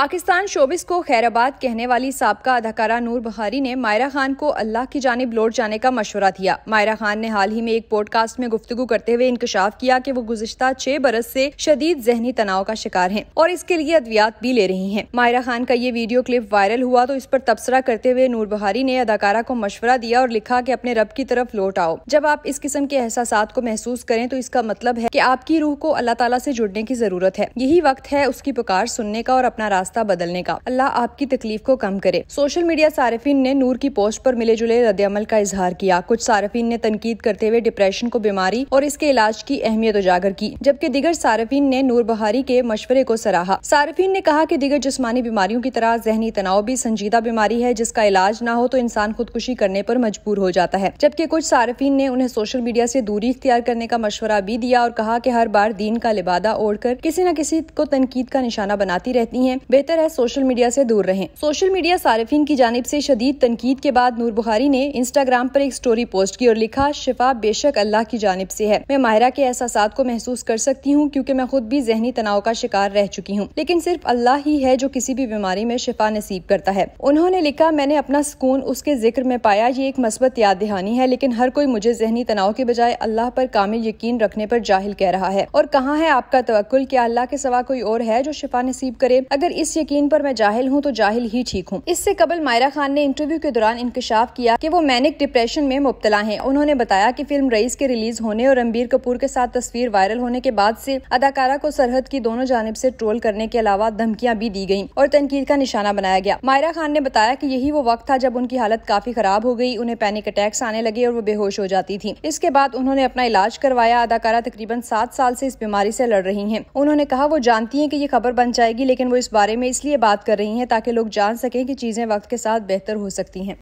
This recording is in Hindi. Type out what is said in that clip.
पाकिस्तान शोबिस को खैराबाद कहने वाली सबका अदाकारा नूर बहारी ने मायरा खान को अल्लाह की जानब लौट जाने का मशवरा दिया मायरा खान ने हाल ही में एक पॉडकास्ट में गुफ्तु करते हुए इंकशाफ किया कि वो गुजशत छह बरस से शदीद जहनी तनाव का शिकार हैं और इसके लिए अद्वियात भी ले रही हैं मायरा खान का ये वीडियो क्लिप वायरल हुआ तो इस पर तबसरा करते हुए नूर बहारी ने अदाकारा को मशवरा दिया और लिखा की अपने रब की तरफ लौट आओ जब आप इस किस्म के एहसास को महसूस करें तो इसका मतलब है की आपकी रूह को अल्लाह तला ऐसी जुड़ने की जरूरत है यही वक्त है उसकी पुकार सुनने का और अपना रास्ता रास्ता बदलने का अल्लाह आपकी तकलीफ को कम करे सोशल मीडिया सार्फिन ने नूर की पोस्ट आरोप मिले जुले रद्दमल का इजहार किया कुछ सार्फिन ने तनकीद करते हुए डिप्रेशन को बीमारी और इसके इलाज की अहमियत उजागर की जबकि दिगर सार्फिन ने नूर बहारी के मशवरे को सराहा सार्फिन ने कहा की दिगर जिसमानी बीमारियों की तरह जहनी तनाव भी संजीदा बीमारी है जिसका इलाज न हो तो इंसान खुदकुशी करने आरोप मजबूर हो जाता है जबकि कुछ सार्फिन ने उन्हें सोशल मीडिया ऐसी दूरी इख्तियार करने का मशवरा भी दिया और कहा की हर बार दीन का लिबादा ओढ़ कर किसी न किसी को तनकीद का निशाना बनाती रहती है बेहतर है सोशल मीडिया से दूर रहें सोशल मीडिया सार्फिन की जानब से शदीद तनकीद के बाद नूर बुखारी ने इंस्टाग्राम पर एक स्टोरी पोस्ट की और लिखा शिफा बेशक अल्लाह की जानब से है मैं माहिरा के एहसास को महसूस कर सकती हूँ क्योंकि मैं खुद भी जहनी तनाव का शिकार रह चुकी हूँ लेकिन सिर्फ अल्लाह ही है जो किसी भी बीमारी में शिफा नसीब करता है उन्होंने लिखा मैंने अपना सुकून उसके जिक्र में पाया ये एक मस्बत याद दहानी है लेकिन हर कोई मुझे जहनी तनाव के बजाय अल्लाह पर कामिल यकीन रखने पर जाहिल कह रहा है और कहाँ है आपका तवक्ल क्या अल्लाह के सवा कोई और है जो शिफा नसीब करे अगर इस यकीन पर मैं जाहिल हूँ तो जाहिल ही ठीक हूँ इससे कबल मायरा खान ने इंटरव्यू के दौरान इंकशाफ किया कि वो मैनिक डिप्रेशन में मुबतला हैं उन्होंने बताया कि फिल्म रईस के रिलीज होने और रणबीर कपूर के साथ तस्वीर वायरल होने के बाद ऐसी अदाकारा को सरहद की दोनों जानब ऐसी ट्रोल करने के अलावा धमकियाँ भी दी गयी और तनकीद का निशाना बनाया गया मायरा खान ने बताया की यही वो वक्त था जब उनकी हालत काफी खराब हो गयी उन्हें पैनिक अटैक्स आने लगे और वो बेहोश हो जाती थी इसके बाद उन्होंने अपना इलाज करवाया अदाकारा तकरीबन सात साल ऐसी इस बीमारी ऐसी लड़ रही है उन्होंने कहा वो जानती है की ये खबर बन जाएगी लेकिन वो इस बारे बारे में इसलिए बात कर रही हैं ताकि लोग जान सकें कि चीज़ें वक्त के साथ बेहतर हो सकती हैं